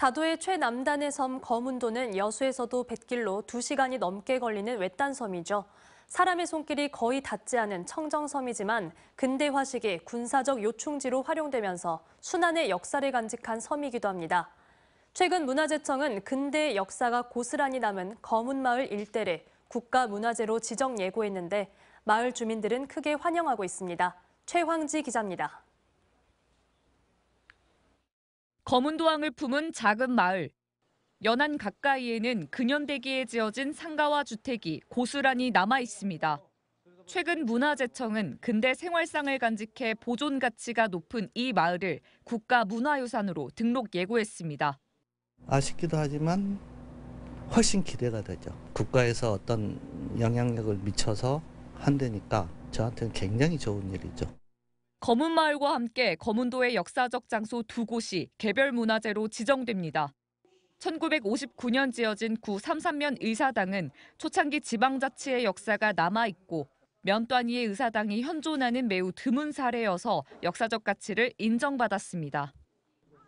다도의 최남단의 섬 거문도는 여수에서도 뱃길로 2시간이 넘게 걸리는 외딴 섬이죠. 사람의 손길이 거의 닿지 않은 청정섬이지만 근대화 시기 군사적 요충지로 활용되면서 순환의 역사를 간직한 섬이기도 합니다. 최근 문화재청은 근대 역사가 고스란히 남은 거문마을 일대를 국가문화재로 지정 예고했는데 마을 주민들은 크게 환영하고 있습니다. 최황지 기자입니다. 검은 도항을 품은 작은 마을. 연안 가까이에는 근현대기에 지어진 상가와 주택이 고스란히 남아 있습니다. 최근 문화재청은 근대 생활상을 간직해 보존 가치가 높은 이 마을을 국가 문화유산으로 등록 예고했습니다. 아쉽기도 하지만 훨씬 기대가 되죠. 국가에서 어떤 영향력을 미쳐서 한대니까 저한테는 굉장히 좋은 일이죠. 검은 마을과 함께 검은도의 역사적 장소 두 곳이 개별 문화재로 지정됩니다. 1959년 지어진 구 삼산면 의사당은 초창기 지방자치의 역사가 남아있고 면단위의 의사당이 현존하는 매우 드문 사례여서 역사적 가치를 인정받았습니다.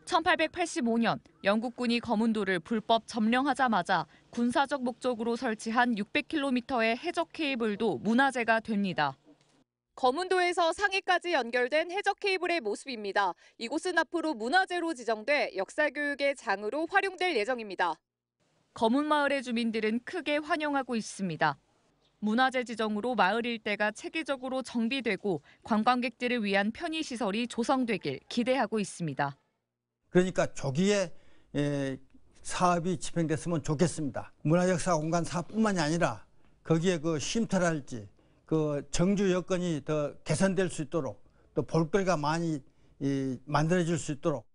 1885년 영국군이 검은도를 불법 점령하자마자 군사적 목적으로 설치한 600km의 해적 케이블도 문화재가 됩니다. 거문도에서 상해까지 연결된 해적 케이블의 모습입니다. 이곳은 앞으로 문화재로 지정돼 역사교육의 장으로 활용될 예정입니다. 거문마을의 주민들은 크게 환영하고 있습니다. 문화재 지정으로 마을 일대가 체계적으로 정비되고 관광객들을 위한 편의시설이 조성되길 기대하고 있습니다. 그러니까 조기에 예, 사업이 집행됐으면 좋겠습니다. 문화역사 공간 사업뿐만이 아니라 거기에 그 쉼터랄지 그 정주 여건이 더 개선될 수 있도록 또 볼거리가 많이 이, 만들어질 수 있도록.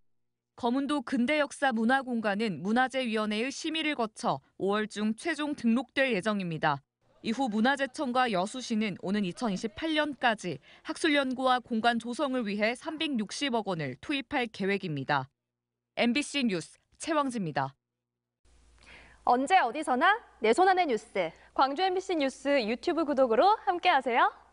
거문도 근대 역사 문화 공간은 문화재위원회의 심의를 거쳐 5월 중 최종 등록될 예정입니다. 이후 문화재청과 여수시는 오는 2028년까지 학술 연구와 공간 조성을 위해 360억 원을 투입할 계획입니다. MBC 뉴스 최왕지입니다. 언제 어디서나 내 손안의 뉴스. 광주 MBC 뉴스 유튜브 구독으로 함께하세요.